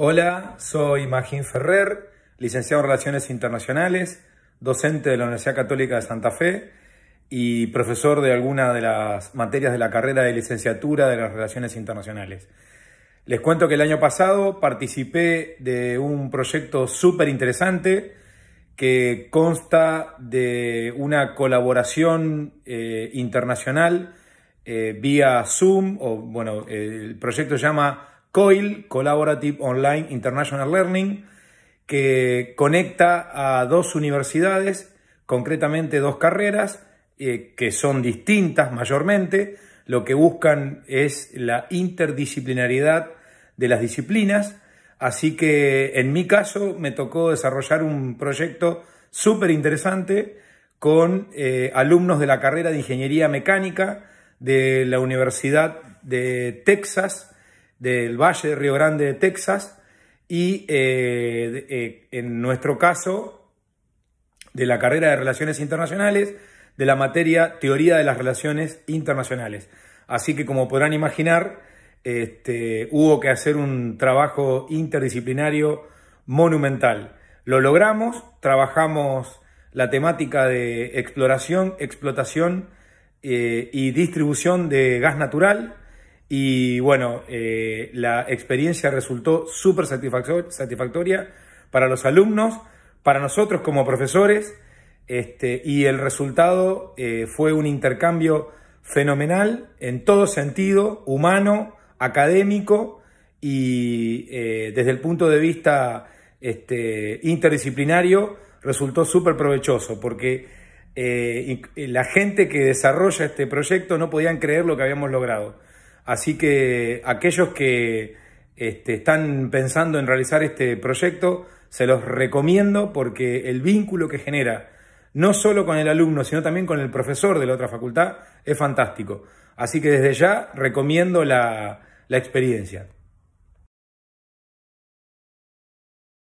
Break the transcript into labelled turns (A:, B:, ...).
A: Hola, soy Magín Ferrer, licenciado en Relaciones Internacionales, docente de la Universidad Católica de Santa Fe y profesor de algunas de las materias de la carrera de licenciatura de las Relaciones Internacionales. Les cuento que el año pasado participé de un proyecto súper interesante que consta de una colaboración eh, internacional eh, vía Zoom, o bueno, el proyecto se llama COIL, Collaborative Online International Learning, que conecta a dos universidades, concretamente dos carreras, eh, que son distintas mayormente. Lo que buscan es la interdisciplinariedad de las disciplinas. Así que en mi caso me tocó desarrollar un proyecto súper interesante con eh, alumnos de la carrera de Ingeniería Mecánica de la Universidad de Texas del Valle de Río Grande de Texas y eh, eh, en nuestro caso de la carrera de Relaciones Internacionales de la materia Teoría de las Relaciones Internacionales. Así que como podrán imaginar, este, hubo que hacer un trabajo interdisciplinario monumental. Lo logramos, trabajamos la temática de exploración, explotación eh, y distribución de gas natural, y bueno, eh, la experiencia resultó súper satisfactoria para los alumnos, para nosotros como profesores, este, y el resultado eh, fue un intercambio fenomenal en todo sentido, humano, académico y eh, desde el punto de vista este, interdisciplinario resultó súper provechoso porque la gente que desarrolla este proyecto no podían creer lo que habíamos logrado. Así que aquellos que este, están pensando en realizar este proyecto, se los recomiendo porque el vínculo que genera, no solo con el alumno, sino también con el profesor de la otra facultad, es fantástico. Así que desde ya recomiendo la experiencia.